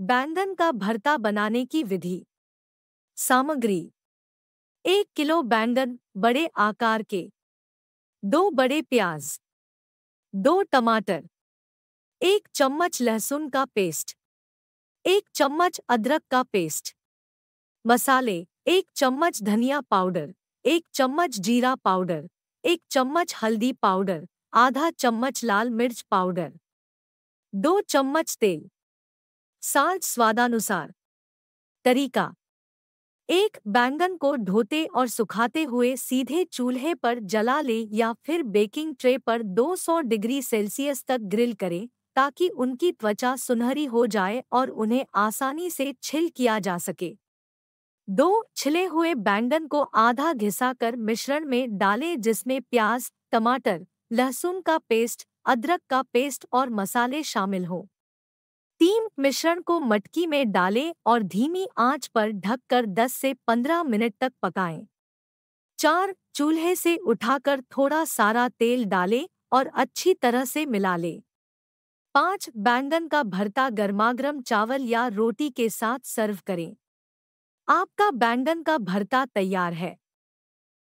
बैंगन का भरता बनाने की विधि सामग्री एक किलो बैंगन बड़े आकार के दो बड़े प्याज दो टमाटर एक चम्मच लहसुन का पेस्ट एक चम्मच अदरक का पेस्ट मसाले एक चम्मच धनिया पाउडर एक चम्मच जीरा पाउडर एक चम्मच हल्दी पाउडर आधा चम्मच लाल मिर्च पाउडर दो चम्मच तेल साल स्वादानुसार तरीका एक बैंगन को ढोते और सुखाते हुए सीधे चूल्हे पर जला ले या फिर बेकिंग ट्रे पर 200 डिग्री सेल्सियस तक ग्रिल करें ताकि उनकी त्वचा सुनहरी हो जाए और उन्हें आसानी से छिल किया जा सके दो छिले हुए बैंगन को आधा घिसा कर मिश्रण में डालें जिसमें प्याज टमाटर लहसुन का पेस्ट अदरक का पेस्ट और मसाले शामिल हों तीन मिश्रण को मटकी में डालें और धीमी आंच पर ढककर 10 से 15 मिनट तक पकाएं। चार चूल्हे से उठाकर थोड़ा सारा तेल डालें और अच्छी तरह से मिला लें पाँच बैंगन का भरता गर्मागर्म चावल या रोटी के साथ सर्व करें आपका बैंगन का भरता तैयार है